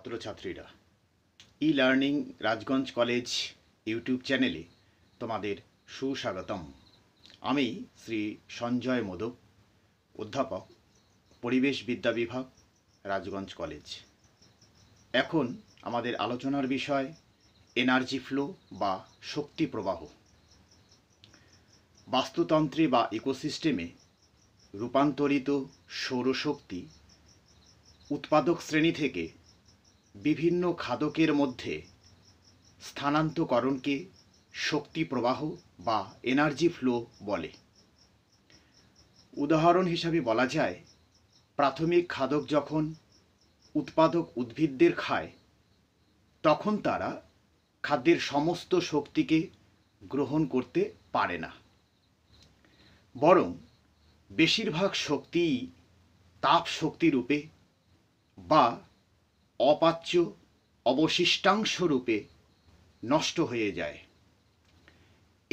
ছাত্রছাত্রীরা e learning Rajganj college YouTube চ্যানেলে তোমাদের সুস্বাগতম আমি শ্রী সঞ্জয় মোদক অধ্যাপক পরিবেশ বিদ্যা বিভাগ রাজগঞ্জ কলেজ এখন আমাদের আলোচনার বিষয় এনার্জি ফ্লো বা শক্তি প্রবাহ বাস্তুতন্ত্রে বা ইকোসিস্টেমে রূপান্তরিত সৌরশক্তি উৎপাদক শ্রেণী থেকে বিভিন্ন খাদকের মধ্যে স্থানান্তকরণকে শক্তি প্রবাহ বা এনার্জি ফ্লো বলে উদাহরণ হিসাবে বলা যায় প্রাথমিক খাদক যখন উৎপাদক উদ্ভিদদের খায় তখন তারা খাদ্যের সমস্ত শক্তিকে গ্রহণ করতে পারে না বরং বেশিরভাগ শক্তিই তাপ শক্তি রূপে বা অপাচ্য অবশিষ্টাংশ রূপে নষ্ট হয়ে যায়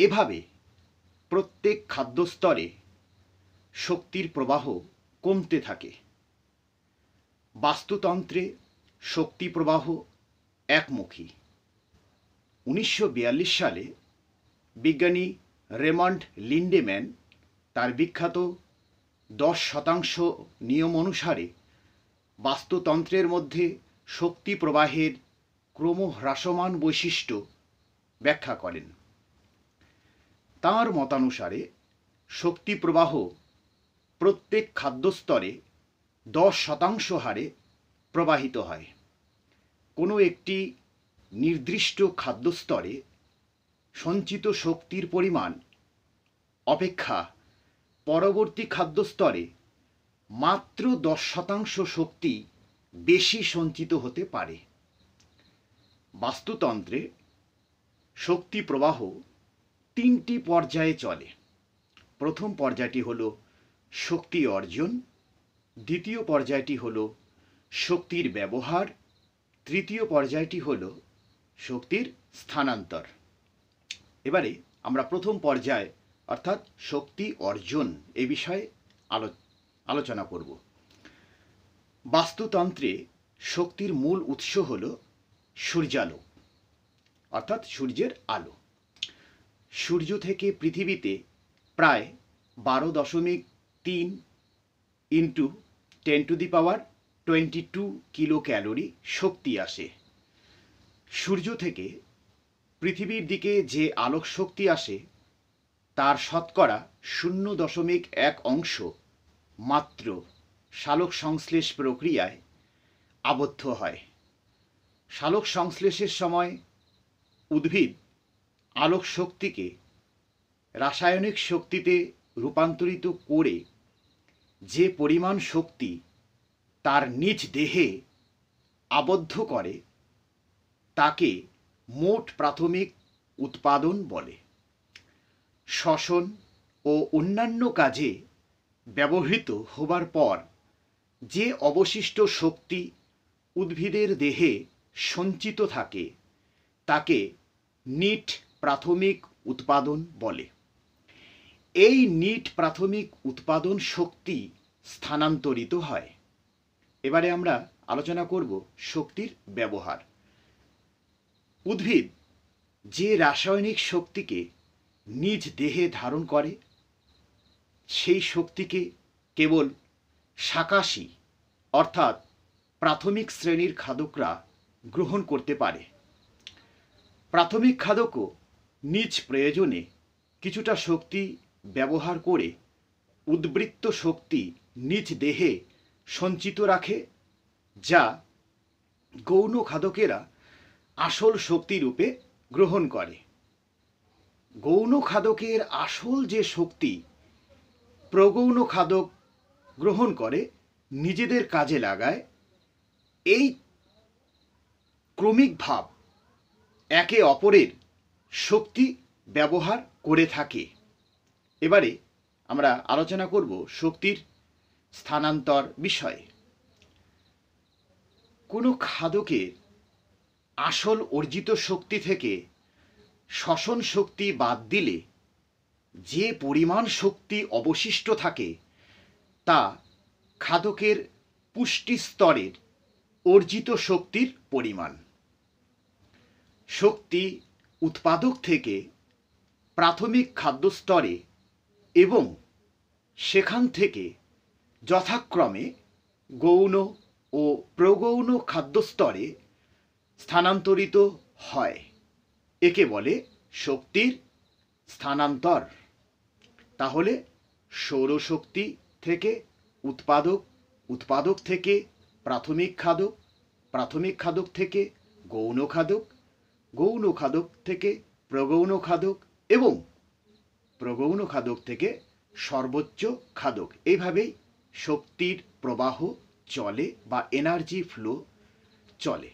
এভাবে প্রত্যেক খাদ্যস্তরে শক্তির প্রবাহ কমতে থাকে বাস্তুতন্ত্রে শক্তি প্রবাহ একমুখী উনিশশো সালে বিজ্ঞানী রেমন্ড লিন্ডেম্যান তার বিখ্যাত দশ শতাংশ নিয়ম অনুসারে বাস্তুতন্ত্রের মধ্যে শক্তি প্রবাহের ক্রমহ্রাসমান বৈশিষ্ট্য ব্যাখ্যা করেন তাঁর মতানুসারে শক্তি প্রবাহ প্রত্যেক খাদ্যস্তরে দশ শতাংশ হারে প্রবাহিত হয় কোনো একটি নির্দিষ্ট খাদ্যস্তরে সঞ্চিত শক্তির পরিমাণ অপেক্ষা পরবর্তী খাদ্যস্তরে মাত্র দশ শতাংশ শক্তি বেশি সঞ্চিত হতে পারে বাস্তুতন্ত্রে শক্তি প্রবাহ তিনটি পর্যায়ে চলে প্রথম পর্যায়টি হল শক্তি অর্জন দ্বিতীয় পর্যায়টি হল শক্তির ব্যবহার তৃতীয় পর্যায়টি হল শক্তির স্থানান্তর এবারে আমরা প্রথম পর্যায় অর্থাৎ শক্তি অর্জন এ বিষয়ে আলোচনা করব বাস্তুতন্ত্রে শক্তির মূল উৎস হল সূর্যালো অর্থাৎ সূর্যের আলো সূর্য থেকে পৃথিবীতে প্রায় বারো দশমিক তিন into ten to the power twenty two kilo calorie শক্তি আসে সূর্য থেকে পৃথিবীর দিকে যে আলোক শক্তি আসে তার শতকরা শূন্য দশমিক এক অংশ মাত্র শালক সংশ্লেষ প্রক্রিয়ায় আবদ্ধ হয় শালক সংশ্লেষের সময় উদ্ভিদ আলোক শক্তিকে রাসায়নিক শক্তিতে রূপান্তরিত করে যে পরিমাণ শক্তি তার নিজ দেহে আবদ্ধ করে তাকে মোট প্রাথমিক উৎপাদন বলে শ্বসন ও অন্যান্য কাজে ব্যবহৃত হবার পর যে অবশিষ্ট শক্তি উদ্ভিদের দেহে সঞ্চিত থাকে তাকে নিট প্রাথমিক উৎপাদন বলে এই নিট প্রাথমিক উৎপাদন শক্তি স্থানান্তরিত হয় এবারে আমরা আলোচনা করব শক্তির ব্যবহার উদ্ভিদ যে রাসায়নিক শক্তিকে নিজ দেহে ধারণ করে সেই শক্তিকে কেবল শাকাশি অর্থাৎ প্রাথমিক শ্রেণীর খাদকরা গ্রহণ করতে পারে প্রাথমিক খাদকও নিজ প্রয়োজনে কিছুটা শক্তি ব্যবহার করে উদ্বৃত্ত শক্তি নিজ দেহে সঞ্চিত রাখে যা গৌণ খাদকেরা আসল শক্তিরূপে গ্রহণ করে গৌণ খাদকের আসল যে শক্তি প্রগৌণ খাদক গ্রহণ করে নিজেদের কাজে লাগায় এই ক্রমিক ভাব একে অপরের শক্তি ব্যবহার করে থাকে এবারে আমরা আলোচনা করব শক্তির স্থানান্তর বিষয়ে কোনো খাদকের আসল অর্জিত শক্তি থেকে শ্বসন শক্তি বাদ দিলে যে পরিমাণ শক্তি অবশিষ্ট থাকে তা খাদকের পুষ্টি স্তরের অর্জিত শক্তির পরিমাণ শক্তি উৎপাদক থেকে প্রাথমিক খাদ্য স্তরে এবং সেখান থেকে যথাক্রমে গৌণ ও প্রগৌণ খাদ্যস্তরে স্থানান্তরিত হয় একে বলে শক্তির স্থানান্তর তাহলে সৌরশক্তি থেকে উৎপাদক উৎপাদক থেকে প্রাথমিক খাদক প্রাথমিক খাদক থেকে গৌণ খাদক গৌণ খাদক থেকে প্রগৌণ খাদক এবং প্রগৌণ খাদক থেকে সর্বোচ্চ খাদক এইভাবেই শক্তির প্রবাহ চলে বা এনার্জি ফ্লো চলে